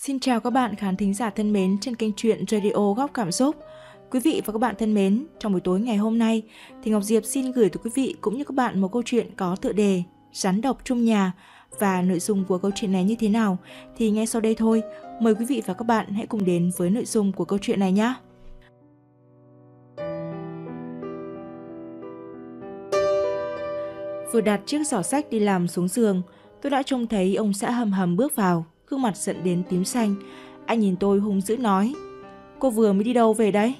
Xin chào các bạn khán thính giả thân mến trên kênh truyện Radio Góc Cảm Xúc. Quý vị và các bạn thân mến, trong buổi tối ngày hôm nay thì Ngọc Diệp xin gửi tới quý vị cũng như các bạn một câu chuyện có tựa đề Rắn độc trong nhà và nội dung của câu chuyện này như thế nào thì ngay sau đây thôi. Mời quý vị và các bạn hãy cùng đến với nội dung của câu chuyện này nhé. Vừa đặt chiếc giỏ sách đi làm xuống giường, tôi đã trông thấy ông xã hầm hầm bước vào gương mặt giận đến tím xanh. Anh nhìn tôi hung dữ nói, cô vừa mới đi đâu về đấy?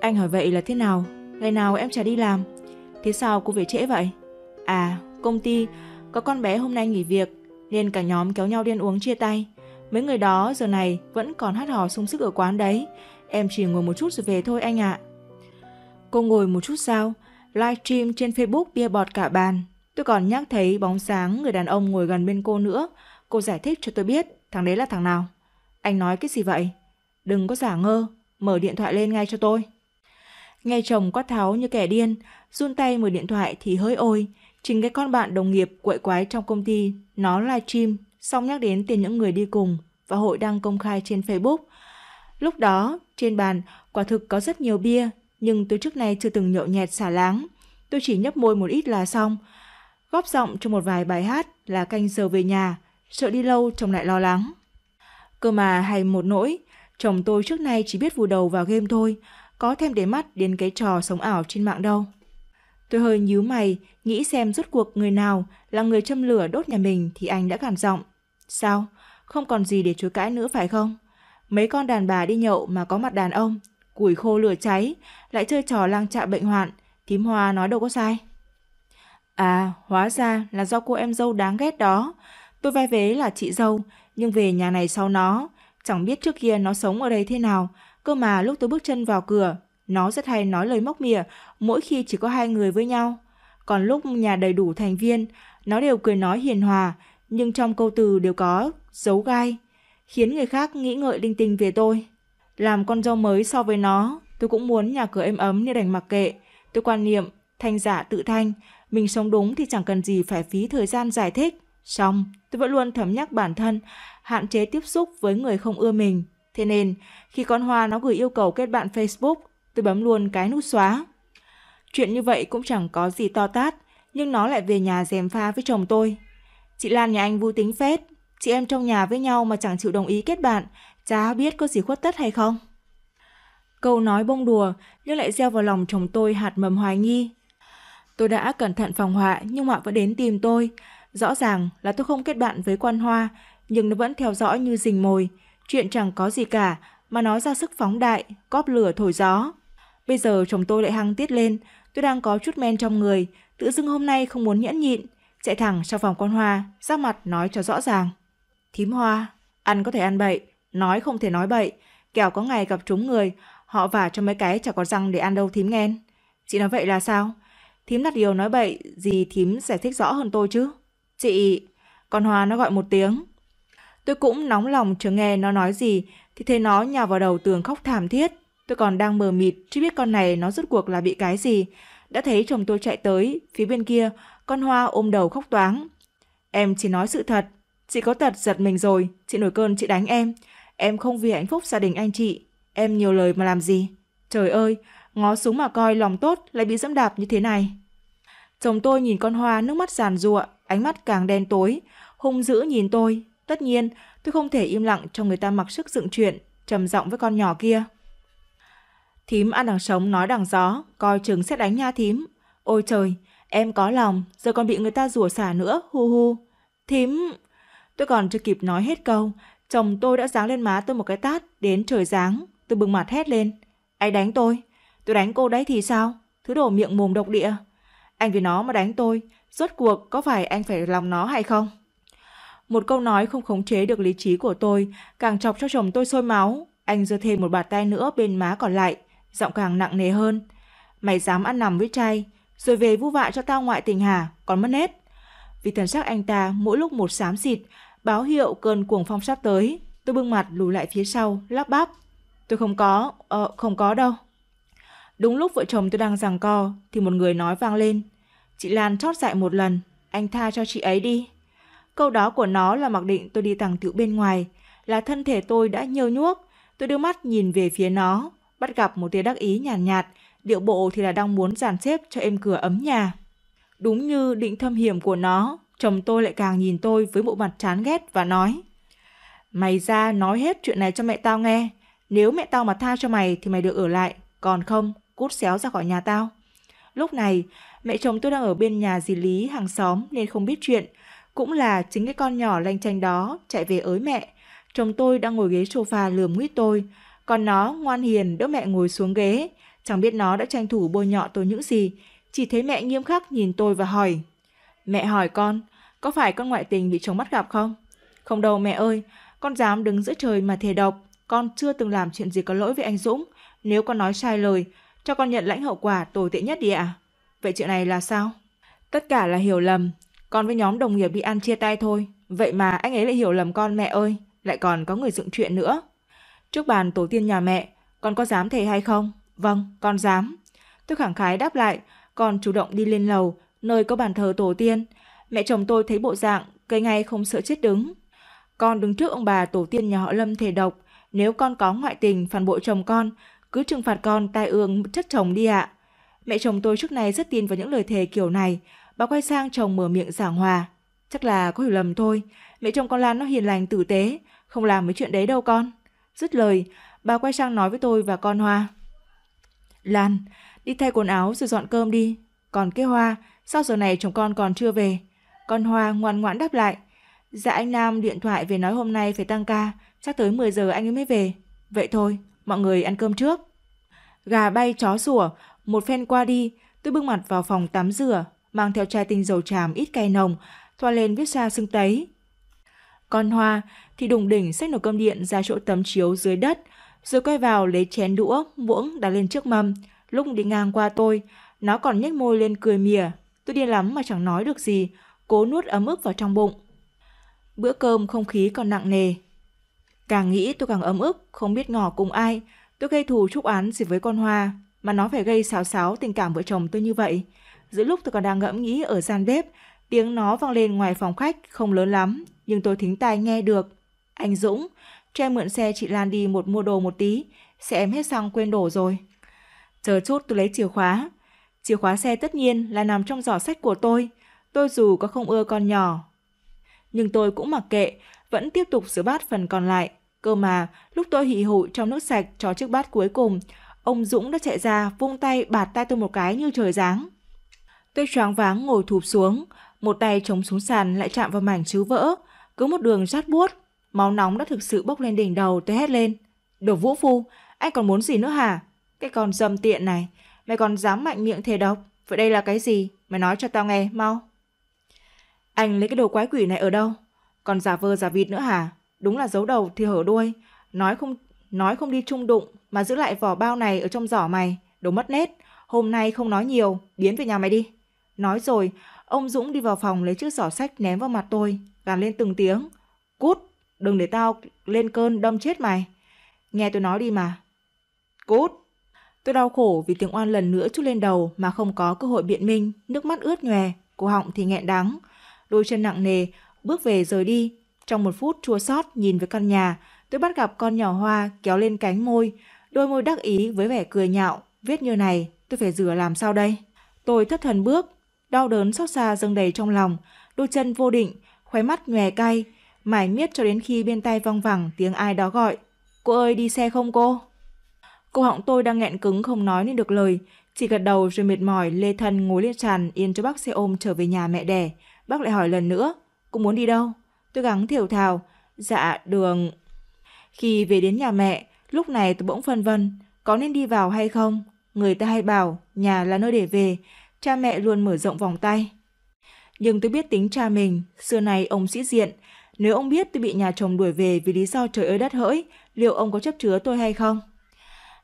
Anh hỏi vậy là thế nào? Ngày nào em chả đi làm. Thế sao cô về trễ vậy? À, công ty, có con bé hôm nay nghỉ việc, nên cả nhóm kéo nhau điên uống chia tay. Mấy người đó giờ này vẫn còn hát hò sung sức ở quán đấy. Em chỉ ngồi một chút rồi về thôi anh ạ. À. Cô ngồi một chút sao? Livestream trên Facebook bia bọt cả bàn. Tôi còn nhắc thấy bóng sáng người đàn ông ngồi gần bên cô nữa. Cô giải thích cho tôi biết thằng đấy là thằng nào. Anh nói cái gì vậy? Đừng có giả ngơ, mở điện thoại lên ngay cho tôi. Nghe chồng quát tháo như kẻ điên, run tay mở điện thoại thì hơi ôi. Chính cái con bạn đồng nghiệp quậy quái trong công ty, nó livestream, xong nhắc đến tiền những người đi cùng và hội đăng công khai trên Facebook. Lúc đó, trên bàn, quả thực có rất nhiều bia, nhưng tôi trước nay chưa từng nhậu nhẹt xả láng. Tôi chỉ nhấp môi một ít là xong. Góp giọng cho một vài bài hát là canh giờ về nhà, sợ đi lâu chồng lại lo lắng. Cơ mà hay một nỗi, chồng tôi trước nay chỉ biết vùi đầu vào game thôi, có thêm để mắt đến cái trò sống ảo trên mạng đâu. Tôi hơi nhíu mày, nghĩ xem rốt cuộc người nào là người châm lửa đốt nhà mình thì anh đã cản giọng. Sao? Không còn gì để chối cãi nữa phải không? Mấy con đàn bà đi nhậu mà có mặt đàn ông, củi khô lửa cháy, lại chơi trò lang trạ bệnh hoạn, thím hoa nói đâu có sai. À, hóa ra là do cô em dâu đáng ghét đó, Tôi vai vế là chị dâu, nhưng về nhà này sau nó. Chẳng biết trước kia nó sống ở đây thế nào, cơ mà lúc tôi bước chân vào cửa, nó rất hay nói lời móc mỉa mỗi khi chỉ có hai người với nhau. Còn lúc nhà đầy đủ thành viên, nó đều cười nói hiền hòa, nhưng trong câu từ đều có dấu gai, khiến người khác nghĩ ngợi linh tinh về tôi. Làm con dâu mới so với nó, tôi cũng muốn nhà cửa êm ấm như đành mặc kệ. Tôi quan niệm, thanh giả tự thanh, mình sống đúng thì chẳng cần gì phải phí thời gian giải thích. Xong, tôi vẫn luôn thấm nhắc bản thân, hạn chế tiếp xúc với người không ưa mình. Thế nên, khi con Hoa nó gửi yêu cầu kết bạn Facebook, tôi bấm luôn cái nút xóa. Chuyện như vậy cũng chẳng có gì to tát, nhưng nó lại về nhà dèm pha với chồng tôi. Chị Lan nhà anh vui tính phết, chị em trong nhà với nhau mà chẳng chịu đồng ý kết bạn, chả biết có gì khuất tất hay không. Câu nói bông đùa nhưng lại gieo vào lòng chồng tôi hạt mầm hoài nghi. Tôi đã cẩn thận phòng họa nhưng họ vẫn đến tìm tôi, Rõ ràng là tôi không kết bạn với quan hoa, nhưng nó vẫn theo dõi như rình mồi. Chuyện chẳng có gì cả, mà nó ra sức phóng đại, cóp lửa thổi gió. Bây giờ chồng tôi lại hăng tiết lên, tôi đang có chút men trong người, tự dưng hôm nay không muốn nhẫn nhịn, chạy thẳng sau phòng quan hoa, ra mặt nói cho rõ ràng. Thím hoa, ăn có thể ăn bậy, nói không thể nói bậy, kẻo có ngày gặp trúng người, họ vả cho mấy cái chả có răng để ăn đâu thím nghen. Chị nói vậy là sao? Thím đặt điều nói bậy, gì thím giải thích rõ hơn tôi chứ? Chị, con Hoa nó gọi một tiếng. Tôi cũng nóng lòng chờ nghe nó nói gì thì thấy nó nhào vào đầu tường khóc thảm thiết. Tôi còn đang mờ mịt chưa biết con này nó rốt cuộc là bị cái gì. Đã thấy chồng tôi chạy tới, phía bên kia, con Hoa ôm đầu khóc toáng. Em chỉ nói sự thật, chị có tật giật mình rồi, chị nổi cơn chị đánh em. Em không vì hạnh phúc gia đình anh chị, em nhiều lời mà làm gì. Trời ơi, ngó súng mà coi lòng tốt lại bị dẫm đạp như thế này. Chồng tôi nhìn con Hoa nước mắt giàn giụa, ánh mắt càng đen tối, hung dữ nhìn tôi. Tất nhiên, tôi không thể im lặng cho người ta mặc sức dựng chuyện, trầm giọng với con nhỏ kia. Thím ăn đằng sống nói đằng gió, coi chừng sẽ đánh nha thím. Ôi trời, em có lòng, giờ còn bị người ta rủa xả nữa, hu hu. Thím, tôi còn chưa kịp nói hết câu, chồng tôi đã giáng lên má tôi một cái tát đến trời giáng, tôi bừng mặt hét lên. Anh đánh tôi, tôi đánh cô đấy thì sao? Thứ đổ miệng mồm độc địa. Anh vì nó mà đánh tôi, rốt cuộc có phải anh phải lòng nó hay không? Một câu nói không khống chế được lý trí của tôi, càng chọc cho chồng tôi sôi máu. Anh giơ thêm một bàn tay nữa bên má còn lại, giọng càng nặng nề hơn. Mày dám ăn nằm với trai, rồi về vu vạ cho tao ngoại tình hả, còn mất nết. Vì thần sắc anh ta mỗi lúc một xám xịt, báo hiệu cơn cuồng phong sắp tới. Tôi bưng mặt lùi lại phía sau, lắp bắp. Tôi không có, ờ, không có đâu. Đúng lúc vợ chồng tôi đang giằng co, thì một người nói vang lên. Chị Lan chót dại một lần, anh tha cho chị ấy đi. Câu đó của nó là mặc định tôi đi tàng tiểu bên ngoài, là thân thể tôi đã nhơ nhuốc. Tôi đưa mắt nhìn về phía nó, bắt gặp một tia đắc ý nhàn nhạt, nhạt, điệu bộ thì là đang muốn dàn xếp cho em cửa ấm nhà. Đúng như định thâm hiểm của nó, chồng tôi lại càng nhìn tôi với bộ mặt chán ghét và nói Mày ra nói hết chuyện này cho mẹ tao nghe, nếu mẹ tao mà tha cho mày thì mày được ở lại, còn không, cút xéo ra khỏi nhà tao. Lúc này, mẹ chồng tôi đang ở bên nhà dì Lý hàng xóm nên không biết chuyện. Cũng là chính cái con nhỏ lanh chanh đó chạy về ới mẹ. Chồng tôi đang ngồi ghế sofa lườm nguyết tôi. Còn nó ngoan hiền đỡ mẹ ngồi xuống ghế. Chẳng biết nó đã tranh thủ bôi nhọ tôi những gì. Chỉ thấy mẹ nghiêm khắc nhìn tôi và hỏi. Mẹ hỏi con, có phải con ngoại tình bị chồng bắt gặp không? Không đâu mẹ ơi, con dám đứng giữa trời mà thề độc. Con chưa từng làm chuyện gì có lỗi với anh Dũng. Nếu con nói sai lời, cho con nhận lãnh hậu quả tồi tệ nhất đi ạ. À? Vậy chuyện này là sao? Tất cả là hiểu lầm, con với nhóm đồng nghiệp đi ăn chia tay thôi. Vậy mà anh ấy lại hiểu lầm con mẹ ơi, lại còn có người dựng chuyện nữa. Trước bàn tổ tiên nhà mẹ, con có dám thề hay không? Vâng, con dám. Tôi khẳng khái đáp lại, còn chủ động đi lên lầu, nơi có bàn thờ tổ tiên. Mẹ chồng tôi thấy bộ dạng, cây ngay không sợ chết đứng. Con đứng trước ông bà tổ tiên nhà họ Lâm thề độc, nếu con có ngoại tình phản bội chồng con cứ trừng phạt con tai ương chất chồng đi ạ. Mẹ chồng tôi trước này rất tin vào những lời thề kiểu này. Bà quay sang chồng mở miệng giảng hòa. Chắc là có hiểu lầm thôi. Mẹ chồng con Lan nó hiền lành tử tế. Không làm mấy chuyện đấy đâu con. Dứt lời, bà quay sang nói với tôi và con Hoa. Lan, đi thay quần áo rồi dọn cơm đi. Còn cái Hoa, sao giờ này chồng con còn chưa về? Con Hoa ngoan ngoãn đáp lại. Dạ anh Nam điện thoại về nói hôm nay phải tăng ca, chắc tới 10 giờ anh ấy mới về. Vậy thôi, mọi người ăn cơm trước gà bay chó sủa, một phen qua đi, tôi bước mặt vào phòng tắm rửa, mang theo chai tinh dầu tràm ít cay nồng, thoa lên vết xa sưng tấy. Con Hoa thì đùng đỉnh xách nồi cơm điện ra chỗ tấm chiếu dưới đất, rồi quay vào lấy chén đũa, muỗng đặt lên trước mâm. Lúc đi ngang qua tôi, nó còn nhếch môi lên cười mỉa. Tôi điên lắm mà chẳng nói được gì, cố nuốt ấm ức vào trong bụng. Bữa cơm không khí còn nặng nề. Càng nghĩ tôi càng ấm ức, không biết ngỏ cùng ai, Tôi gây thù chúc án gì với con Hoa mà nó phải gây xáo xáo tình cảm vợ chồng tôi như vậy. Giữa lúc tôi còn đang ngẫm nghĩ ở gian bếp, tiếng nó vang lên ngoài phòng khách không lớn lắm, nhưng tôi thính tai nghe được. Anh Dũng, cho em mượn xe chị Lan đi một mua đồ một tí, xe em hết xăng quên đổ rồi. Chờ chút tôi lấy chìa khóa. Chìa khóa xe tất nhiên là nằm trong giỏ sách của tôi. Tôi dù có không ưa con nhỏ, nhưng tôi cũng mặc kệ, vẫn tiếp tục rửa bát phần còn lại Cơ mà, lúc tôi hị hụi trong nước sạch cho chiếc bát cuối cùng, ông Dũng đã chạy ra vung tay bạt tay tôi một cái như trời giáng. Tôi choáng váng ngồi thụp xuống, một tay chống xuống sàn lại chạm vào mảnh chữ vỡ, cứ một đường rát buốt, máu nóng đã thực sự bốc lên đỉnh đầu tôi hét lên. Đồ vũ phu, anh còn muốn gì nữa hả? Cái con dâm tiện này, mày còn dám mạnh miệng thề độc, vậy đây là cái gì? Mày nói cho tao nghe, mau. Anh lấy cái đồ quái quỷ này ở đâu? Còn giả vơ giả vịt nữa hả? đúng là giấu đầu thì hở đuôi, nói không nói không đi chung đụng mà giữ lại vỏ bao này ở trong giỏ mày, đồ mất nét. hôm nay không nói nhiều, biến về nhà mày đi. Nói rồi, ông Dũng đi vào phòng lấy chiếc giỏ sách ném vào mặt tôi, gằn lên từng tiếng, "Cút, đừng để tao lên cơn đâm chết mày." Nghe tôi nói đi mà. "Cút." Tôi đau khổ vì tiếng oan lần nữa chút lên đầu mà không có cơ hội biện minh, nước mắt ướt nhòe, cổ họng thì nghẹn đắng. Đôi chân nặng nề bước về rời đi, trong một phút chua xót nhìn với căn nhà, tôi bắt gặp con nhỏ hoa kéo lên cánh môi, đôi môi đắc ý với vẻ cười nhạo, viết như này, tôi phải rửa làm sao đây? Tôi thất thần bước, đau đớn xót xa dâng đầy trong lòng, đôi chân vô định, khóe mắt nhòe cay, mải miết cho đến khi bên tay văng vẳng tiếng ai đó gọi. Cô ơi đi xe không cô? Cô họng tôi đang nghẹn cứng không nói nên được lời, chỉ gật đầu rồi mệt mỏi lê thân ngồi liệt tràn yên cho bác xe ôm trở về nhà mẹ đẻ. Bác lại hỏi lần nữa, cô muốn đi đâu? tôi gắng thiểu thào, dạ đường. Khi về đến nhà mẹ, lúc này tôi bỗng phân vân, có nên đi vào hay không? Người ta hay bảo, nhà là nơi để về, cha mẹ luôn mở rộng vòng tay. Nhưng tôi biết tính cha mình, xưa nay ông sĩ diện, nếu ông biết tôi bị nhà chồng đuổi về vì lý do trời ơi đất hỡi, liệu ông có chấp chứa tôi hay không?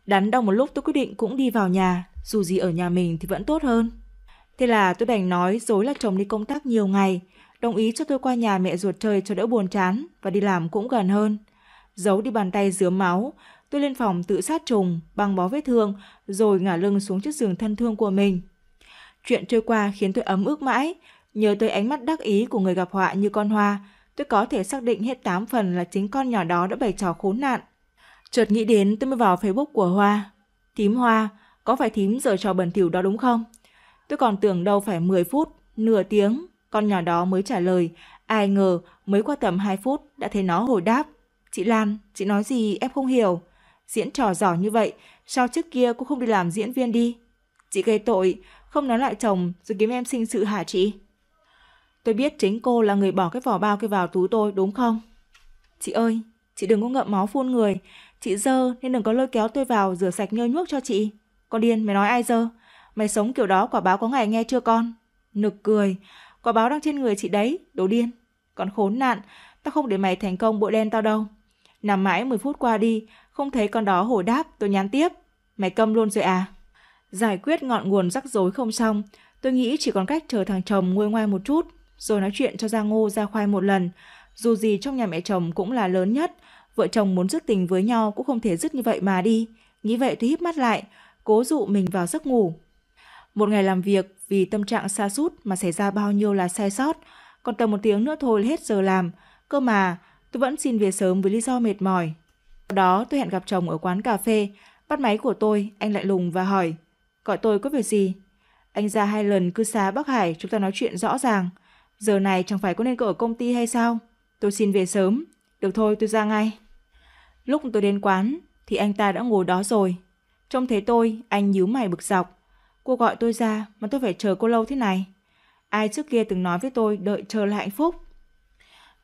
Đắn đo một lúc tôi quyết định cũng đi vào nhà, dù gì ở nhà mình thì vẫn tốt hơn. Thế là tôi đành nói dối là chồng đi công tác nhiều ngày, đồng ý cho tôi qua nhà mẹ ruột chơi cho đỡ buồn chán và đi làm cũng gần hơn. Giấu đi bàn tay dứa máu, tôi lên phòng tự sát trùng, băng bó vết thương, rồi ngả lưng xuống chiếc giường thân thương của mình. Chuyện trôi qua khiến tôi ấm ức mãi, nhớ tới ánh mắt đắc ý của người gặp họa như con hoa, tôi có thể xác định hết 8 phần là chính con nhỏ đó đã bày trò khốn nạn. Chợt nghĩ đến tôi mới vào Facebook của Hoa. Thím Hoa, có phải thím giờ trò bẩn thỉu đó đúng không? Tôi còn tưởng đâu phải 10 phút, nửa tiếng con nhỏ đó mới trả lời, ai ngờ mới qua tầm 2 phút đã thấy nó hồi đáp. Chị Lan, chị nói gì em không hiểu. Diễn trò giỏi như vậy, sao trước kia cô không đi làm diễn viên đi? Chị gây tội, không nói lại chồng rồi kiếm em sinh sự hả chị? Tôi biết chính cô là người bỏ cái vỏ bao kia vào túi tôi đúng không? Chị ơi, chị đừng có ngậm máu phun người. Chị dơ nên đừng có lôi kéo tôi vào rửa sạch nhơ nhuốc cho chị. Con điên mày nói ai dơ? Mày sống kiểu đó quả báo có ngày nghe chưa con? Nực cười. Quả báo đang trên người chị đấy, đồ điên. Còn khốn nạn, tao không để mày thành công bội đen tao đâu. Nằm mãi 10 phút qua đi, không thấy con đó hồi đáp, tôi nhắn tiếp. Mày câm luôn rồi à? Giải quyết ngọn nguồn rắc rối không xong, tôi nghĩ chỉ còn cách chờ thằng chồng nguôi ngoai một chút, rồi nói chuyện cho ra ngô ra khoai một lần. Dù gì trong nhà mẹ chồng cũng là lớn nhất, vợ chồng muốn dứt tình với nhau cũng không thể dứt như vậy mà đi. Nghĩ vậy tôi híp mắt lại, cố dụ mình vào giấc ngủ. Một ngày làm việc vì tâm trạng xa sút mà xảy ra bao nhiêu là sai sót. Còn tầm một tiếng nữa thôi hết giờ làm. Cơ mà, tôi vẫn xin về sớm với lý do mệt mỏi. Sau đó tôi hẹn gặp chồng ở quán cà phê. Bắt máy của tôi, anh lại lùng và hỏi. Gọi tôi có việc gì? Anh ra hai lần cứ xá Bắc Hải chúng ta nói chuyện rõ ràng. Giờ này chẳng phải có nên cậu ở công ty hay sao? Tôi xin về sớm. Được thôi tôi ra ngay. Lúc tôi đến quán thì anh ta đã ngồi đó rồi. Trông thấy tôi, anh nhíu mày bực dọc. Cô gọi tôi ra mà tôi phải chờ cô lâu thế này. Ai trước kia từng nói với tôi đợi chờ là hạnh phúc.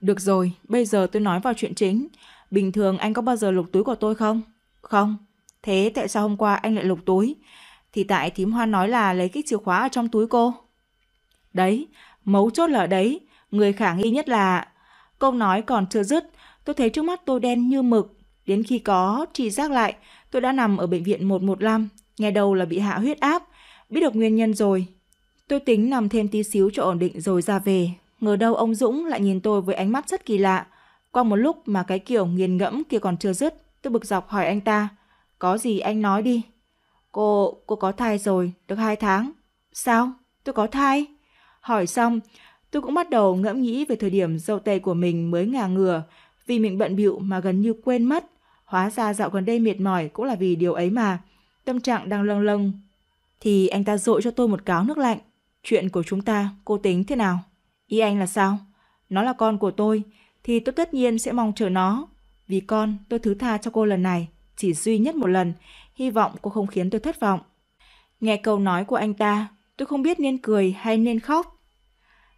Được rồi, bây giờ tôi nói vào chuyện chính. Bình thường anh có bao giờ lục túi của tôi không? Không. Thế tại sao hôm qua anh lại lục túi? Thì tại thím hoa nói là lấy cái chìa khóa ở trong túi cô. Đấy, mấu chốt là đấy. Người khả nghi nhất là... Câu nói còn chưa dứt, tôi thấy trước mắt tôi đen như mực. Đến khi có, trì giác lại, tôi đã nằm ở bệnh viện 115, nghe đầu là bị hạ huyết áp, Biết được nguyên nhân rồi, tôi tính nằm thêm tí xíu cho ổn định rồi ra về. Ngờ đâu ông Dũng lại nhìn tôi với ánh mắt rất kỳ lạ. Qua một lúc mà cái kiểu nghiền ngẫm kia còn chưa dứt, tôi bực dọc hỏi anh ta. Có gì anh nói đi. Cô, cô có thai rồi, được hai tháng. Sao? Tôi có thai? Hỏi xong, tôi cũng bắt đầu ngẫm nghĩ về thời điểm dâu tây của mình mới ngả ngừa, vì mình bận bịu mà gần như quên mất. Hóa ra dạo gần đây mệt mỏi cũng là vì điều ấy mà. Tâm trạng đang lâng lâng, thì anh ta dội cho tôi một cáo nước lạnh. Chuyện của chúng ta, cô tính thế nào? Ý anh là sao? Nó là con của tôi, thì tôi tất nhiên sẽ mong chờ nó. Vì con, tôi thứ tha cho cô lần này, chỉ duy nhất một lần, hy vọng cô không khiến tôi thất vọng. Nghe câu nói của anh ta, tôi không biết nên cười hay nên khóc.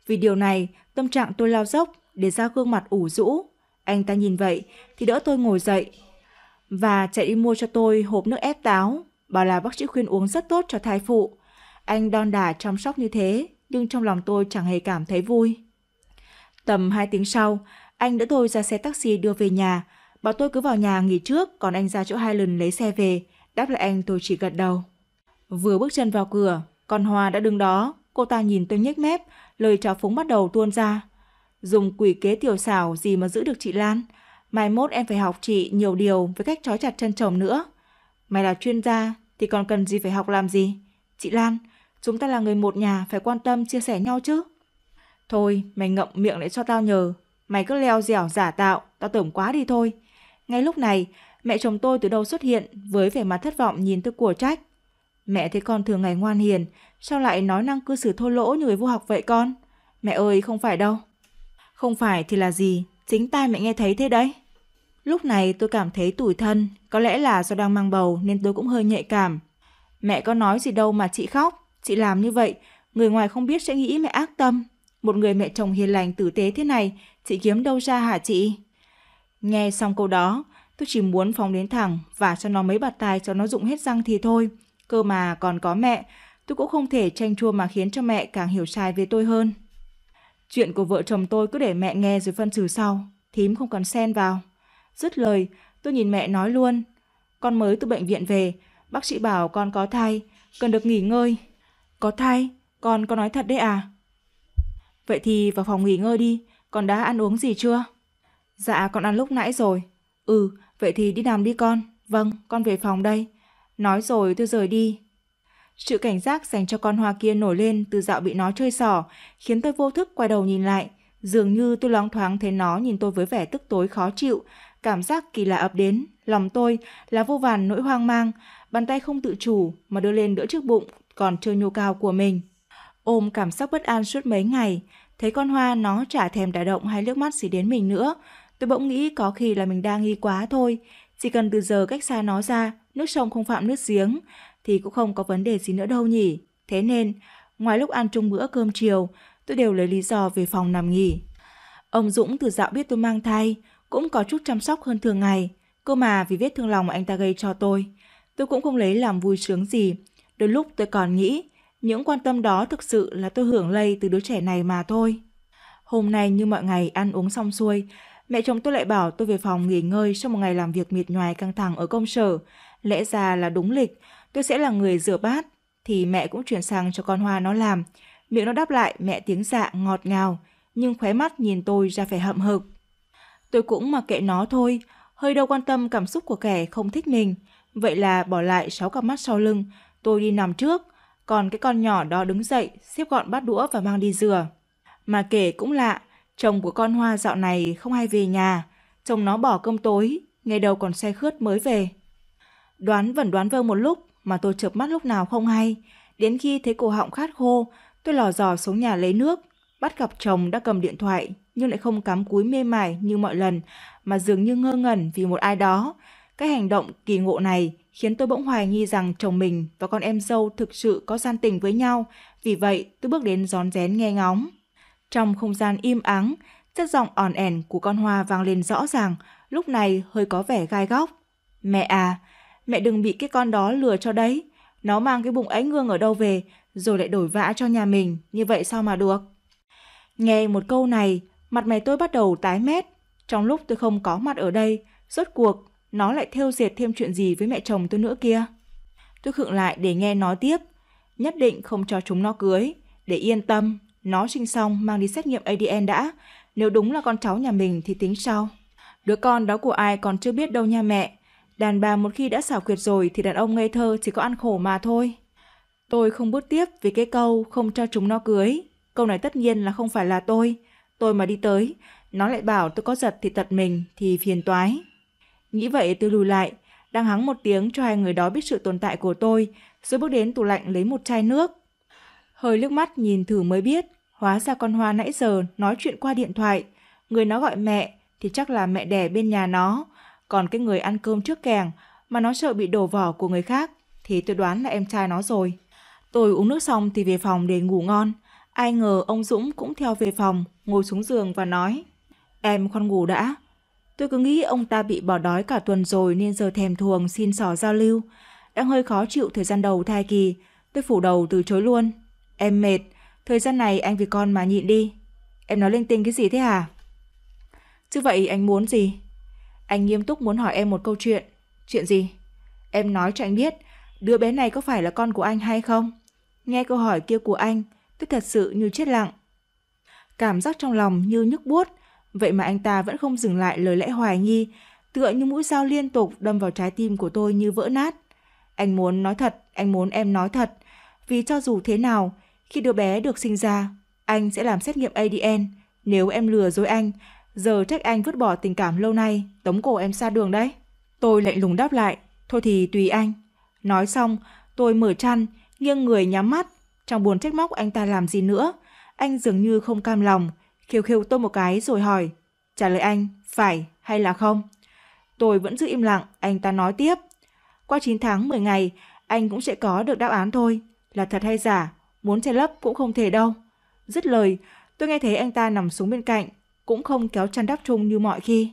Vì điều này, tâm trạng tôi lao dốc để ra gương mặt ủ rũ. Anh ta nhìn vậy thì đỡ tôi ngồi dậy và chạy đi mua cho tôi hộp nước ép táo bảo là bác sĩ khuyên uống rất tốt cho thai phụ. Anh đon đả chăm sóc như thế, nhưng trong lòng tôi chẳng hề cảm thấy vui. Tầm 2 tiếng sau, anh đỡ tôi ra xe taxi đưa về nhà, bảo tôi cứ vào nhà nghỉ trước, còn anh ra chỗ hai lần lấy xe về, đáp lại anh tôi chỉ gật đầu. Vừa bước chân vào cửa, con Hoa đã đứng đó, cô ta nhìn tôi nhếch mép, lời trào phúng bắt đầu tuôn ra. Dùng quỷ kế tiểu xảo gì mà giữ được chị Lan, mai mốt em phải học chị nhiều điều với cách trói chặt chân chồng nữa. Mày là chuyên gia thì còn cần gì phải học làm gì? Chị Lan, chúng ta là người một nhà phải quan tâm chia sẻ nhau chứ. Thôi, mày ngậm miệng lại cho tao nhờ. Mày cứ leo dẻo giả tạo, tao tưởng quá đi thôi. Ngay lúc này, mẹ chồng tôi từ đâu xuất hiện với vẻ mặt thất vọng nhìn tôi của trách. Mẹ thấy con thường ngày ngoan hiền, sao lại nói năng cư xử thô lỗ như người vô học vậy con? Mẹ ơi, không phải đâu. Không phải thì là gì, chính tai mẹ nghe thấy thế đấy. Lúc này tôi cảm thấy tủi thân, có lẽ là do đang mang bầu nên tôi cũng hơi nhạy cảm. Mẹ có nói gì đâu mà chị khóc, chị làm như vậy, người ngoài không biết sẽ nghĩ mẹ ác tâm. Một người mẹ chồng hiền lành tử tế thế này, chị kiếm đâu ra hả chị? Nghe xong câu đó, tôi chỉ muốn phóng đến thẳng và cho nó mấy bạt tai cho nó rụng hết răng thì thôi. Cơ mà còn có mẹ, tôi cũng không thể tranh chua mà khiến cho mẹ càng hiểu sai về tôi hơn. Chuyện của vợ chồng tôi cứ để mẹ nghe rồi phân xử sau, thím không cần xen vào. Dứt lời, tôi nhìn mẹ nói luôn. Con mới từ bệnh viện về, bác sĩ bảo con có thai, cần được nghỉ ngơi. Có thai? Con có nói thật đấy à? Vậy thì vào phòng nghỉ ngơi đi, con đã ăn uống gì chưa? Dạ con ăn lúc nãy rồi. Ừ, vậy thì đi nằm đi con. Vâng, con về phòng đây. Nói rồi tôi rời đi. Sự cảnh giác dành cho con hoa kia nổi lên từ dạo bị nó chơi xỏ, khiến tôi vô thức quay đầu nhìn lại. Dường như tôi loáng thoáng thấy nó nhìn tôi với vẻ tức tối khó chịu, Cảm giác kỳ lạ ập đến, lòng tôi là vô vàn nỗi hoang mang, bàn tay không tự chủ mà đưa lên đỡ trước bụng còn chưa nhô cao của mình. Ôm cảm giác bất an suốt mấy ngày, thấy con hoa nó chả thèm đả động hay nước mắt gì đến mình nữa. Tôi bỗng nghĩ có khi là mình đang nghi quá thôi, chỉ cần từ giờ cách xa nó ra, nước sông không phạm nước giếng, thì cũng không có vấn đề gì nữa đâu nhỉ. Thế nên, ngoài lúc ăn chung bữa cơm chiều, tôi đều lấy lý do về phòng nằm nghỉ. Ông Dũng từ dạo biết tôi mang thai, cũng có chút chăm sóc hơn thường ngày. Cơ mà vì vết thương lòng mà anh ta gây cho tôi, tôi cũng không lấy làm vui sướng gì. Đôi lúc tôi còn nghĩ, những quan tâm đó thực sự là tôi hưởng lây từ đứa trẻ này mà thôi. Hôm nay như mọi ngày ăn uống xong xuôi, mẹ chồng tôi lại bảo tôi về phòng nghỉ ngơi sau một ngày làm việc mệt nhoài căng thẳng ở công sở. Lẽ ra là đúng lịch, tôi sẽ là người rửa bát, thì mẹ cũng chuyển sang cho con Hoa nó làm. Miệng nó đáp lại mẹ tiếng dạ ngọt ngào, nhưng khóe mắt nhìn tôi ra phải hậm hực. Tôi cũng mặc kệ nó thôi, hơi đâu quan tâm cảm xúc của kẻ không thích mình. Vậy là bỏ lại sáu cặp mắt sau lưng, tôi đi nằm trước, còn cái con nhỏ đó đứng dậy, xếp gọn bát đũa và mang đi dừa Mà kể cũng lạ, chồng của con Hoa dạo này không hay về nhà, chồng nó bỏ cơm tối, ngày đầu còn xe khướt mới về. Đoán vẫn đoán vơ một lúc mà tôi chợp mắt lúc nào không hay, đến khi thấy cổ họng khát khô, tôi lò dò xuống nhà lấy nước, bắt gặp chồng đã cầm điện thoại, nhưng lại không cắm cúi mê mải như mọi lần, mà dường như ngơ ngẩn vì một ai đó. Cái hành động kỳ ngộ này khiến tôi bỗng hoài nghi rằng chồng mình và con em dâu thực sự có gian tình với nhau, vì vậy tôi bước đến rón rén nghe ngóng. Trong không gian im ắng, chất giọng òn ẻn của con hoa vang lên rõ ràng, lúc này hơi có vẻ gai góc. Mẹ à, mẹ đừng bị cái con đó lừa cho đấy. Nó mang cái bụng ấy ngương ở đâu về, rồi lại đổi vã cho nhà mình, như vậy sao mà được. Nghe một câu này, mặt mày tôi bắt đầu tái mét. Trong lúc tôi không có mặt ở đây, rốt cuộc nó lại thêu diệt thêm chuyện gì với mẹ chồng tôi nữa kia. Tôi khựng lại để nghe nói tiếp, nhất định không cho chúng nó cưới, để yên tâm, nó sinh xong mang đi xét nghiệm ADN đã, nếu đúng là con cháu nhà mình thì tính sau. Đứa con đó của ai còn chưa biết đâu nha mẹ, đàn bà một khi đã xảo quyệt rồi thì đàn ông ngây thơ chỉ có ăn khổ mà thôi. Tôi không bước tiếp vì cái câu không cho chúng nó cưới, câu này tất nhiên là không phải là tôi, Tôi mà đi tới, nó lại bảo tôi có giật thì tật mình thì phiền toái. Nghĩ vậy tôi lùi lại, đang hắng một tiếng cho hai người đó biết sự tồn tại của tôi, rồi bước đến tủ lạnh lấy một chai nước. Hơi nước mắt nhìn thử mới biết, hóa ra con Hoa nãy giờ nói chuyện qua điện thoại. Người nó gọi mẹ thì chắc là mẹ đẻ bên nhà nó, còn cái người ăn cơm trước kèng mà nó sợ bị đổ vỏ của người khác thì tôi đoán là em trai nó rồi. Tôi uống nước xong thì về phòng để ngủ ngon. Ai ngờ ông Dũng cũng theo về phòng, ngồi xuống giường và nói Em khoan ngủ đã. Tôi cứ nghĩ ông ta bị bỏ đói cả tuần rồi nên giờ thèm thuồng xin sỏ giao lưu. Đang hơi khó chịu thời gian đầu thai kỳ, tôi phủ đầu từ chối luôn. Em mệt, thời gian này anh vì con mà nhịn đi. Em nói linh tinh cái gì thế hả? Chứ vậy anh muốn gì? Anh nghiêm túc muốn hỏi em một câu chuyện. Chuyện gì? Em nói cho anh biết, đứa bé này có phải là con của anh hay không? Nghe câu hỏi kia của anh, tôi thật sự như chết lặng. Cảm giác trong lòng như nhức buốt, vậy mà anh ta vẫn không dừng lại lời lẽ hoài nghi, tựa như mũi dao liên tục đâm vào trái tim của tôi như vỡ nát. Anh muốn nói thật, anh muốn em nói thật, vì cho dù thế nào, khi đứa bé được sinh ra, anh sẽ làm xét nghiệm ADN. Nếu em lừa dối anh, giờ trách anh vứt bỏ tình cảm lâu nay, tống cổ em xa đường đấy. Tôi lạnh lùng đáp lại, thôi thì tùy anh. Nói xong, tôi mở chăn, nghiêng người nhắm mắt, Chẳng buồn trách móc anh ta làm gì nữa. Anh dường như không cam lòng, khiêu khiêu tôi một cái rồi hỏi. Trả lời anh, phải hay là không? Tôi vẫn giữ im lặng, anh ta nói tiếp. Qua 9 tháng 10 ngày, anh cũng sẽ có được đáp án thôi. Là thật hay giả, muốn che lấp cũng không thể đâu. Dứt lời, tôi nghe thấy anh ta nằm xuống bên cạnh, cũng không kéo chăn đắp chung như mọi khi.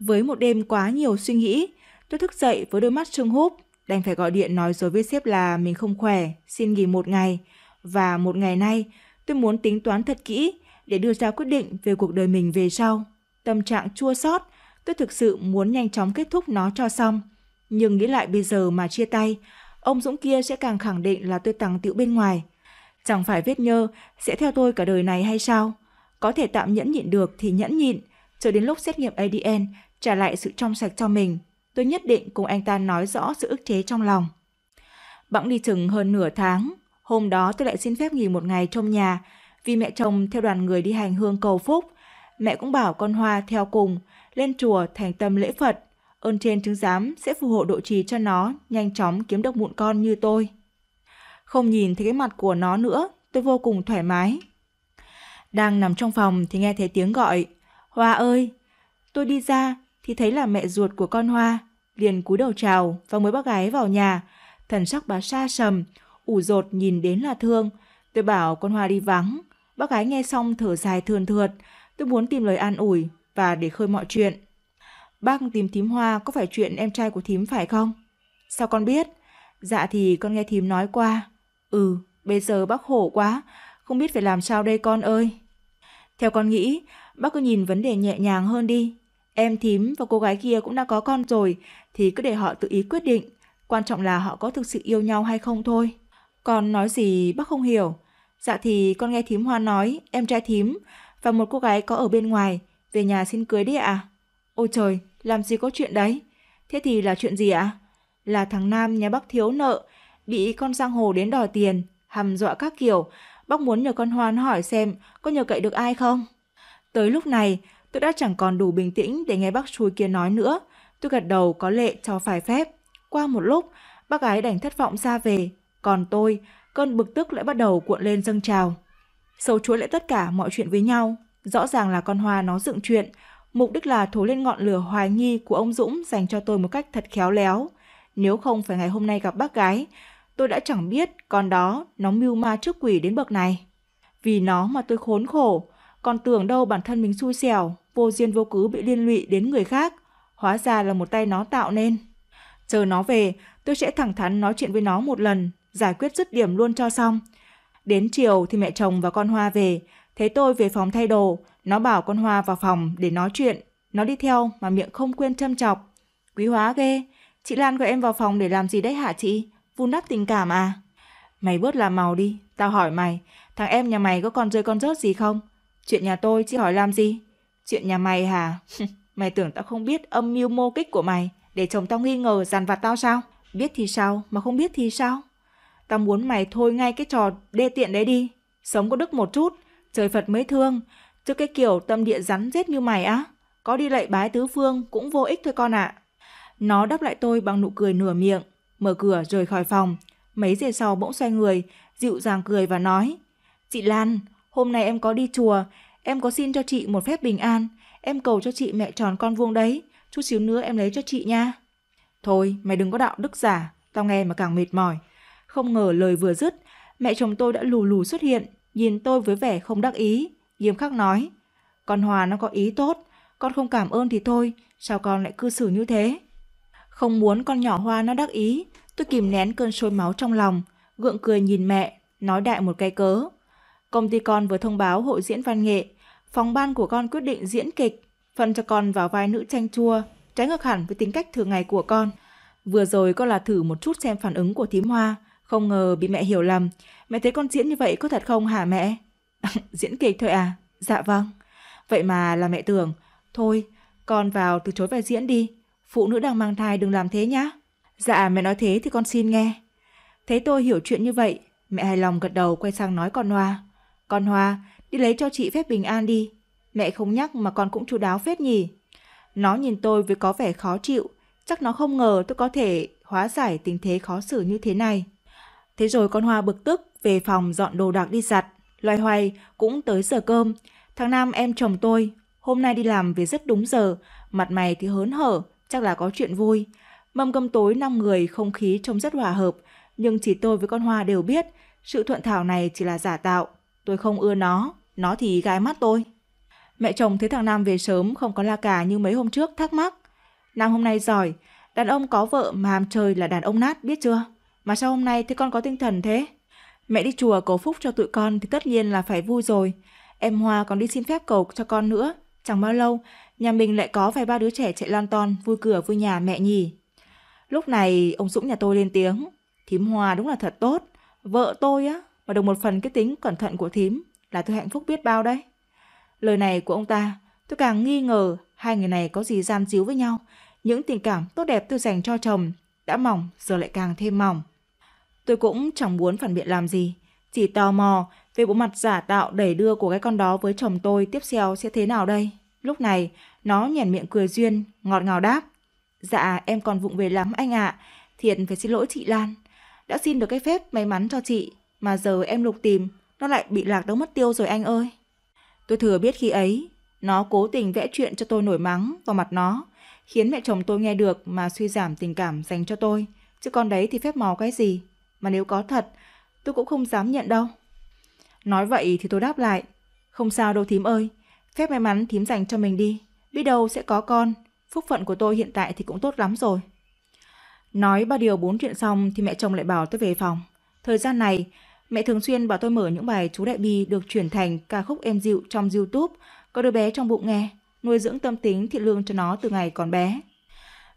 Với một đêm quá nhiều suy nghĩ, tôi thức dậy với đôi mắt sưng húp, đành phải gọi điện nói dối với sếp là mình không khỏe, xin nghỉ một ngày. Và một ngày nay, tôi muốn tính toán thật kỹ để đưa ra quyết định về cuộc đời mình về sau. Tâm trạng chua xót, tôi thực sự muốn nhanh chóng kết thúc nó cho xong. Nhưng nghĩ lại bây giờ mà chia tay, ông Dũng kia sẽ càng khẳng định là tôi tăng tiểu bên ngoài. Chẳng phải vết nhơ sẽ theo tôi cả đời này hay sao? Có thể tạm nhẫn nhịn được thì nhẫn nhịn, cho đến lúc xét nghiệm ADN trả lại sự trong sạch cho mình Tôi nhất định cùng anh ta nói rõ sự ức chế trong lòng. Bẵng đi chừng hơn nửa tháng, hôm đó tôi lại xin phép nghỉ một ngày trong nhà vì mẹ chồng theo đoàn người đi hành hương cầu phúc. Mẹ cũng bảo con Hoa theo cùng, lên chùa thành tâm lễ Phật. Ơn trên chứng giám sẽ phù hộ độ trì cho nó nhanh chóng kiếm được mụn con như tôi. Không nhìn thấy cái mặt của nó nữa, tôi vô cùng thoải mái. Đang nằm trong phòng thì nghe thấy tiếng gọi. Hoa ơi! Tôi đi ra, thì thấy là mẹ ruột của con Hoa, liền cúi đầu chào và mới bác gái vào nhà. Thần sắc bà xa sầm, ủ rột nhìn đến là thương. Tôi bảo con Hoa đi vắng. Bác gái nghe xong thở dài thườn thượt. Tôi muốn tìm lời an ủi và để khơi mọi chuyện. Bác tìm thím Hoa có phải chuyện em trai của thím phải không? Sao con biết? Dạ thì con nghe thím nói qua. Ừ, bây giờ bác khổ quá, không biết phải làm sao đây con ơi. Theo con nghĩ, bác cứ nhìn vấn đề nhẹ nhàng hơn đi, Em thím và cô gái kia cũng đã có con rồi, thì cứ để họ tự ý quyết định, quan trọng là họ có thực sự yêu nhau hay không thôi. Con nói gì bác không hiểu. Dạ thì con nghe thím Hoa nói, em trai thím và một cô gái có ở bên ngoài, về nhà xin cưới đấy ạ. À? Ôi trời, làm gì có chuyện đấy? Thế thì là chuyện gì ạ? À? Là thằng Nam nhà bác thiếu nợ, bị con giang hồ đến đòi tiền, hầm dọa các kiểu, bác muốn nhờ con Hoan hỏi xem có nhờ cậy được ai không? Tới lúc này, Tôi đã chẳng còn đủ bình tĩnh để nghe bác chui kia nói nữa. Tôi gật đầu có lệ cho phải phép. Qua một lúc, bác gái đành thất vọng ra về. Còn tôi, cơn bực tức lại bắt đầu cuộn lên dâng trào. Sâu chuối lại tất cả mọi chuyện với nhau. Rõ ràng là con Hoa nó dựng chuyện. Mục đích là thổi lên ngọn lửa hoài nghi của ông Dũng dành cho tôi một cách thật khéo léo. Nếu không phải ngày hôm nay gặp bác gái, tôi đã chẳng biết con đó nó mưu ma trước quỷ đến bậc này. Vì nó mà tôi khốn khổ, còn tưởng đâu bản thân mình xui xẻo, vô duyên vô cứ bị liên lụy đến người khác, hóa ra là một tay nó tạo nên. Chờ nó về, tôi sẽ thẳng thắn nói chuyện với nó một lần, giải quyết dứt điểm luôn cho xong. Đến chiều thì mẹ chồng và con Hoa về, thấy tôi về phòng thay đồ, nó bảo con Hoa vào phòng để nói chuyện, nó đi theo mà miệng không quên châm chọc. Quý hóa ghê, chị Lan gọi em vào phòng để làm gì đấy hả chị? Vun đắp tình cảm à? Mày bớt làm màu đi, tao hỏi mày, thằng em nhà mày có còn rơi con rớt gì không? Chuyện nhà tôi chị hỏi làm gì? Chuyện nhà mày hả? mày tưởng tao không biết âm mưu mô kích của mày để chồng tao nghi ngờ dằn vặt tao sao? Biết thì sao, mà không biết thì sao? Tao muốn mày thôi ngay cái trò đê tiện đấy đi. Sống có đức một chút, trời Phật mới thương. Chứ cái kiểu tâm địa rắn rết như mày á, có đi lạy bái tứ phương cũng vô ích thôi con ạ. À. Nó đáp lại tôi bằng nụ cười nửa miệng, mở cửa rời khỏi phòng. Mấy giây sau bỗng xoay người, dịu dàng cười và nói. Chị Lan, hôm nay em có đi chùa, Em có xin cho chị một phép bình an, em cầu cho chị mẹ tròn con vuông đấy, chút xíu nữa em lấy cho chị nha. Thôi, mày đừng có đạo đức giả, tao nghe mà càng mệt mỏi. Không ngờ lời vừa dứt, mẹ chồng tôi đã lù lù xuất hiện, nhìn tôi với vẻ không đắc ý, nghiêm khắc nói. Con Hòa nó có ý tốt, con không cảm ơn thì thôi, sao con lại cư xử như thế? Không muốn con nhỏ Hoa nó đắc ý, tôi kìm nén cơn sôi máu trong lòng, gượng cười nhìn mẹ, nói đại một cái cớ. Công ty con vừa thông báo hội diễn văn nghệ, phòng ban của con quyết định diễn kịch, phân cho con vào vai nữ tranh chua, trái ngược hẳn với tính cách thường ngày của con. Vừa rồi con là thử một chút xem phản ứng của thím hoa, không ngờ bị mẹ hiểu lầm. Mẹ thấy con diễn như vậy có thật không hả mẹ? diễn kịch thôi à? Dạ vâng. Vậy mà là mẹ tưởng, thôi, con vào từ chối vai diễn đi. Phụ nữ đang mang thai đừng làm thế nhá. Dạ mẹ nói thế thì con xin nghe. Thấy tôi hiểu chuyện như vậy, mẹ hài lòng gật đầu quay sang nói con Hoa. Con Hoa, đi lấy cho chị phép bình an đi. Mẹ không nhắc mà con cũng chú đáo phết nhỉ. Nó nhìn tôi với có vẻ khó chịu, chắc nó không ngờ tôi có thể hóa giải tình thế khó xử như thế này. Thế rồi con Hoa bực tức về phòng dọn đồ đạc đi giặt, loay hoay cũng tới giờ cơm. Thằng Nam em chồng tôi, hôm nay đi làm về rất đúng giờ, mặt mày thì hớn hở, chắc là có chuyện vui. Mâm cơm tối năm người không khí trông rất hòa hợp, nhưng chỉ tôi với con Hoa đều biết sự thuận thảo này chỉ là giả tạo. Tôi không ưa nó, nó thì gai mắt tôi. Mẹ chồng thấy thằng Nam về sớm không có la cà như mấy hôm trước thắc mắc. Nam hôm nay giỏi, đàn ông có vợ mà hàm trời là đàn ông nát biết chưa? Mà sao hôm nay thấy con có tinh thần thế? Mẹ đi chùa cầu phúc cho tụi con thì tất nhiên là phải vui rồi. Em Hoa còn đi xin phép cầu cho con nữa. Chẳng bao lâu, nhà mình lại có vài ba đứa trẻ chạy lan ton vui cửa vui nhà mẹ nhỉ. Lúc này ông Dũng nhà tôi lên tiếng. Thím Hoa đúng là thật tốt. Vợ tôi á, và được một phần cái tính cẩn thận của thím là tôi hạnh phúc biết bao đấy. Lời này của ông ta, tôi càng nghi ngờ hai người này có gì gian díu với nhau. Những tình cảm tốt đẹp tôi dành cho chồng đã mỏng giờ lại càng thêm mỏng. Tôi cũng chẳng muốn phản biện làm gì, chỉ tò mò về bộ mặt giả tạo đẩy đưa của cái con đó với chồng tôi tiếp theo sẽ thế nào đây. Lúc này, nó nhèn miệng cười duyên, ngọt ngào đáp. Dạ, em còn vụng về lắm anh ạ. À. Thiệt phải xin lỗi chị Lan. Đã xin được cái phép may mắn cho chị. Mà giờ em lục tìm, nó lại bị lạc đâu mất tiêu rồi anh ơi. Tôi thừa biết khi ấy, nó cố tình vẽ chuyện cho tôi nổi mắng vào mặt nó, khiến mẹ chồng tôi nghe được mà suy giảm tình cảm dành cho tôi. Chứ con đấy thì phép mò cái gì, mà nếu có thật, tôi cũng không dám nhận đâu. Nói vậy thì tôi đáp lại, không sao đâu thím ơi, phép may mắn thím dành cho mình đi, biết đâu sẽ có con, phúc phận của tôi hiện tại thì cũng tốt lắm rồi. Nói ba điều bốn chuyện xong thì mẹ chồng lại bảo tôi về phòng. Thời gian này, Mẹ thường xuyên bảo tôi mở những bài chú Đại Bi được chuyển thành ca khúc êm dịu trong YouTube, có đứa bé trong bụng nghe, nuôi dưỡng tâm tính thiện lương cho nó từ ngày còn bé.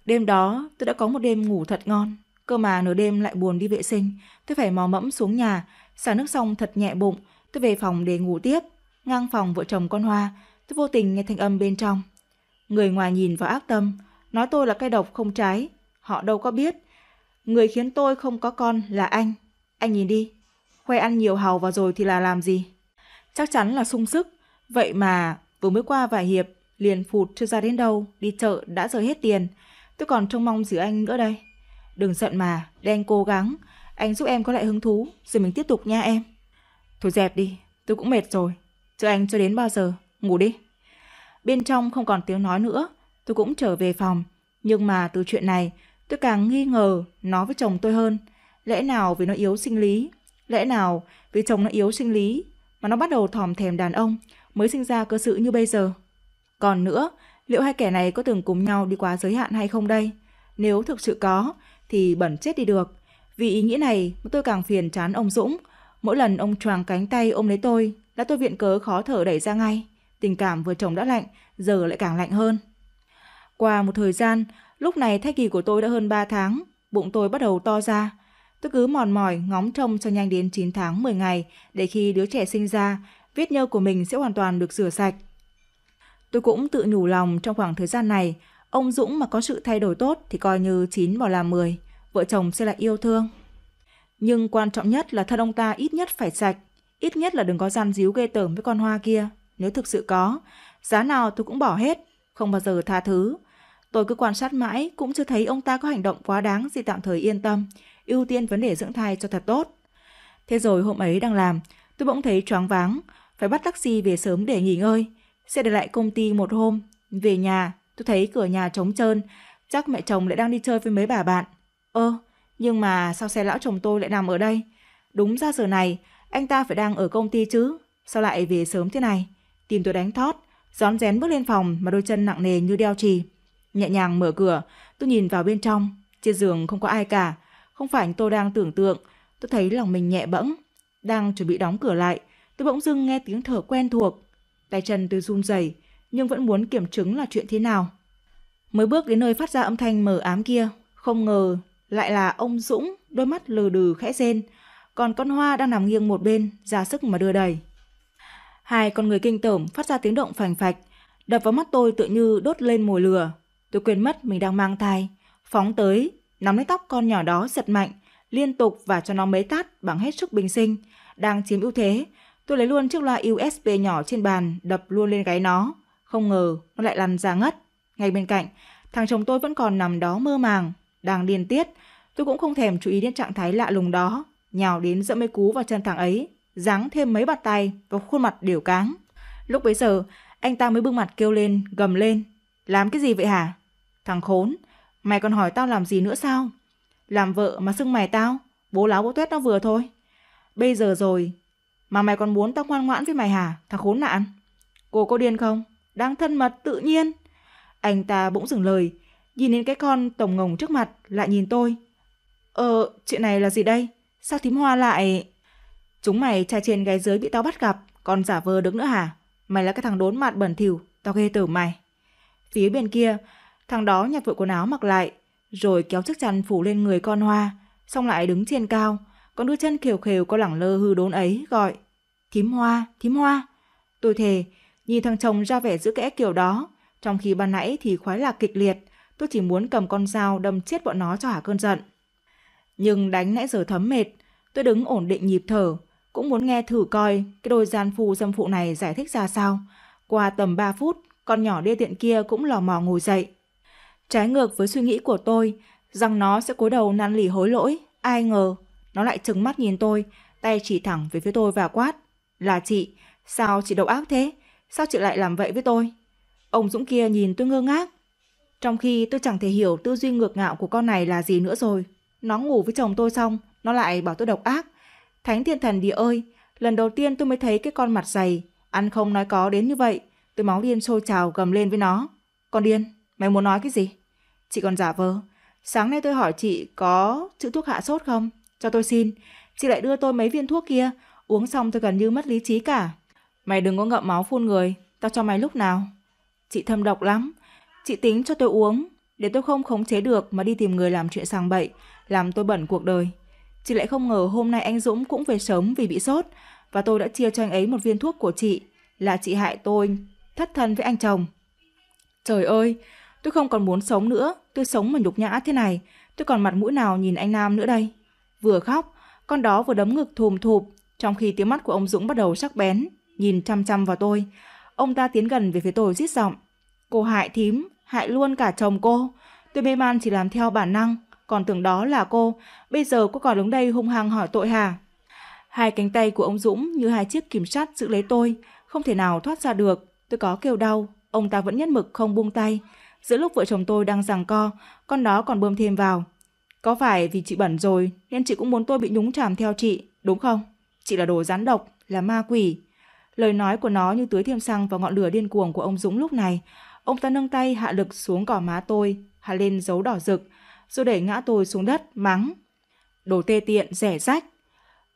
Đêm đó, tôi đã có một đêm ngủ thật ngon. Cơ mà nửa đêm lại buồn đi vệ sinh, tôi phải mò mẫm xuống nhà, xả nước xong thật nhẹ bụng, tôi về phòng để ngủ tiếp. Ngang phòng vợ chồng con Hoa, tôi vô tình nghe thanh âm bên trong. Người ngoài nhìn vào ác tâm, nói tôi là cây độc không trái, họ đâu có biết. Người khiến tôi không có con là anh. Anh nhìn đi, khoe ăn nhiều hàu vào rồi thì là làm gì? Chắc chắn là sung sức, vậy mà vừa mới qua vài hiệp liền phụt chưa ra đến đâu, đi chợ đã rời hết tiền. Tôi còn trông mong giữ anh nữa đây. Đừng giận mà, để anh cố gắng. Anh giúp em có lại hứng thú, rồi mình tiếp tục nha em. Thôi dẹp đi, tôi cũng mệt rồi. Chờ anh cho đến bao giờ, ngủ đi. Bên trong không còn tiếng nói nữa, tôi cũng trở về phòng. Nhưng mà từ chuyện này, tôi càng nghi ngờ nó với chồng tôi hơn. Lẽ nào vì nó yếu sinh lý Lẽ nào vì chồng nó yếu sinh lý mà nó bắt đầu thòm thèm đàn ông mới sinh ra cơ sự như bây giờ? Còn nữa, liệu hai kẻ này có từng cùng nhau đi quá giới hạn hay không đây? Nếu thực sự có, thì bẩn chết đi được. Vì ý nghĩa này tôi càng phiền chán ông Dũng. Mỗi lần ông choàng cánh tay ôm lấy tôi đã tôi viện cớ khó thở đẩy ra ngay. Tình cảm vừa chồng đã lạnh, giờ lại càng lạnh hơn. Qua một thời gian, lúc này thai kỳ của tôi đã hơn 3 tháng, bụng tôi bắt đầu to ra, Tôi cứ mòn mỏi ngóng trông cho nhanh đến 9 tháng 10 ngày để khi đứa trẻ sinh ra, vết nhơ của mình sẽ hoàn toàn được rửa sạch. Tôi cũng tự nhủ lòng trong khoảng thời gian này, ông Dũng mà có sự thay đổi tốt thì coi như 9 bỏ làm 10, vợ chồng sẽ lại yêu thương. Nhưng quan trọng nhất là thân ông ta ít nhất phải sạch, ít nhất là đừng có gian díu ghê tởm với con hoa kia, nếu thực sự có. Giá nào tôi cũng bỏ hết, không bao giờ tha thứ. Tôi cứ quan sát mãi cũng chưa thấy ông ta có hành động quá đáng gì tạm thời yên tâm, ưu tiên vấn đề dưỡng thai cho thật tốt. Thế rồi hôm ấy đang làm, tôi bỗng thấy choáng váng, phải bắt taxi về sớm để nghỉ ngơi. Sẽ để lại công ty một hôm, về nhà, tôi thấy cửa nhà trống trơn, chắc mẹ chồng lại đang đi chơi với mấy bà bạn. Ơ, nhưng mà sao xe lão chồng tôi lại nằm ở đây? Đúng ra giờ này, anh ta phải đang ở công ty chứ, sao lại về sớm thế này? Tìm tôi đánh thót, rón rén bước lên phòng mà đôi chân nặng nề như đeo trì. Nhẹ nhàng mở cửa, tôi nhìn vào bên trong, trên giường không có ai cả, không phải tôi đang tưởng tượng, tôi thấy lòng mình nhẹ bẫng. Đang chuẩn bị đóng cửa lại, tôi bỗng dưng nghe tiếng thở quen thuộc. Tay chân tôi run rẩy nhưng vẫn muốn kiểm chứng là chuyện thế nào. Mới bước đến nơi phát ra âm thanh mờ ám kia, không ngờ lại là ông Dũng, đôi mắt lờ đừ khẽ rên, còn con Hoa đang nằm nghiêng một bên, ra sức mà đưa đẩy. Hai con người kinh tởm phát ra tiếng động phành phạch, đập vào mắt tôi tự như đốt lên mồi lửa. Tôi quên mất mình đang mang thai, phóng tới, nắm lấy tóc con nhỏ đó giật mạnh, liên tục và cho nó mấy tát bằng hết sức bình sinh, đang chiếm ưu thế. Tôi lấy luôn chiếc loa USB nhỏ trên bàn, đập luôn lên gáy nó. Không ngờ, nó lại lăn ra ngất. Ngay bên cạnh, thằng chồng tôi vẫn còn nằm đó mơ màng, đang điên tiết. Tôi cũng không thèm chú ý đến trạng thái lạ lùng đó, nhào đến dẫm mấy cú vào chân thằng ấy, giáng thêm mấy bạt tay vào khuôn mặt điều cáng. Lúc bấy giờ, anh ta mới bưng mặt kêu lên, gầm lên. Làm cái gì vậy hả? Thằng khốn, Mày còn hỏi tao làm gì nữa sao? Làm vợ mà xưng mày tao? Bố láo bố tuyết nó vừa thôi. Bây giờ rồi, mà mày còn muốn tao ngoan ngoãn với mày hả? Thằng khốn nạn. Cô có điên không? Đang thân mật tự nhiên. Anh ta bỗng dừng lời, nhìn đến cái con tổng ngồng trước mặt, lại nhìn tôi. Ờ, chuyện này là gì đây? Sao thím hoa lại... Chúng mày trai trên gái dưới bị tao bắt gặp, còn giả vờ đứng nữa hả? Mày là cái thằng đốn mặt bẩn thỉu, tao ghê tởm mày. Phía bên kia, Thằng đó nhặt vội quần áo mặc lại, rồi kéo chiếc chăn phủ lên người con hoa, xong lại đứng trên cao, con đưa chân khều khều có lẳng lơ hư đốn ấy gọi. Thím hoa, thím hoa. Tôi thề, nhìn thằng chồng ra vẻ giữ kẽ kiểu đó, trong khi ban nãy thì khoái lạc kịch liệt, tôi chỉ muốn cầm con dao đâm chết bọn nó cho hả cơn giận. Nhưng đánh nãy giờ thấm mệt, tôi đứng ổn định nhịp thở, cũng muốn nghe thử coi cái đôi gian phu dâm phụ này giải thích ra sao. Qua tầm 3 phút, con nhỏ đê tiện kia cũng lò mò ngồi dậy. Trái ngược với suy nghĩ của tôi, rằng nó sẽ cúi đầu năn lỉ hối lỗi, ai ngờ nó lại trừng mắt nhìn tôi, tay chỉ thẳng về phía tôi và quát, "Là chị, sao chị độc ác thế? Sao chị lại làm vậy với tôi?" Ông Dũng kia nhìn tôi ngơ ngác, trong khi tôi chẳng thể hiểu tư duy ngược ngạo của con này là gì nữa rồi. Nó ngủ với chồng tôi xong, nó lại bảo tôi độc ác. Thánh thiên thần địa ơi, lần đầu tiên tôi mới thấy cái con mặt dày, ăn không nói có đến như vậy. Tôi máu điên sôi trào gầm lên với nó. Con điên. Mày muốn nói cái gì? Chị còn giả vờ. Sáng nay tôi hỏi chị có chữ thuốc hạ sốt không? Cho tôi xin. Chị lại đưa tôi mấy viên thuốc kia. Uống xong tôi gần như mất lý trí cả. Mày đừng có ngậm máu phun người. Tao cho mày lúc nào. Chị thâm độc lắm. Chị tính cho tôi uống. Để tôi không khống chế được mà đi tìm người làm chuyện sàng bậy. Làm tôi bẩn cuộc đời. Chị lại không ngờ hôm nay anh Dũng cũng về sớm vì bị sốt. Và tôi đã chia cho anh ấy một viên thuốc của chị. Là chị hại tôi thất thân với anh chồng. Trời ơi, Tôi không còn muốn sống nữa, tôi sống mà nhục nhã thế này, tôi còn mặt mũi nào nhìn anh Nam nữa đây. Vừa khóc, con đó vừa đấm ngực thùm thụp, trong khi tiếng mắt của ông Dũng bắt đầu sắc bén, nhìn chăm chăm vào tôi. Ông ta tiến gần về phía tôi rít giọng. Cô hại thím, hại luôn cả chồng cô. Tôi mê man chỉ làm theo bản năng, còn tưởng đó là cô. Bây giờ cô còn đứng đây hung hăng hỏi tội hả? Hai cánh tay của ông Dũng như hai chiếc kìm sắt giữ lấy tôi, không thể nào thoát ra được. Tôi có kêu đau, ông ta vẫn nhất mực không buông tay. Giữa lúc vợ chồng tôi đang giằng co, con đó còn bơm thêm vào. Có phải vì chị bẩn rồi nên chị cũng muốn tôi bị nhúng chàm theo chị, đúng không? Chị là đồ rắn độc, là ma quỷ. Lời nói của nó như tưới thêm xăng vào ngọn lửa điên cuồng của ông Dũng lúc này. Ông ta nâng tay hạ lực xuống cỏ má tôi, hạ lên dấu đỏ rực, rồi đẩy ngã tôi xuống đất, mắng. Đồ tê tiện, rẻ rách.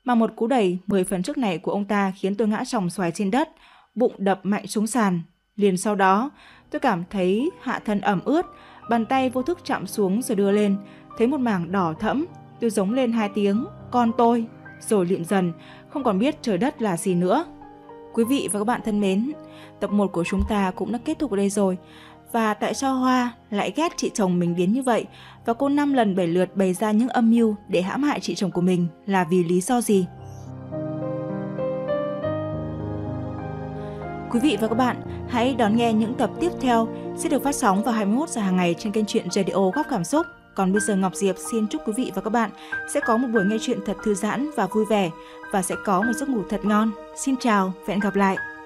Mà một cú đẩy 10 phần trước này của ông ta khiến tôi ngã sòng xoài trên đất, bụng đập mạnh xuống sàn. Liền sau đó, Tôi cảm thấy hạ thân ẩm ướt, bàn tay vô thức chạm xuống rồi đưa lên, thấy một mảng đỏ thẫm, tôi giống lên hai tiếng, con tôi, rồi liệm dần, không còn biết trời đất là gì nữa. Quý vị và các bạn thân mến, tập 1 của chúng ta cũng đã kết thúc ở đây rồi. Và tại sao Hoa lại ghét chị chồng mình đến như vậy và cô năm lần bảy lượt bày ra những âm mưu để hãm hại chị chồng của mình là vì lý do gì? Quý vị và các bạn hãy đón nghe những tập tiếp theo sẽ được phát sóng vào 21 giờ hàng ngày trên kênh truyện Radio Góc Cảm Xúc. Còn bây giờ Ngọc Diệp xin chúc quý vị và các bạn sẽ có một buổi nghe chuyện thật thư giãn và vui vẻ và sẽ có một giấc ngủ thật ngon. Xin chào và hẹn gặp lại!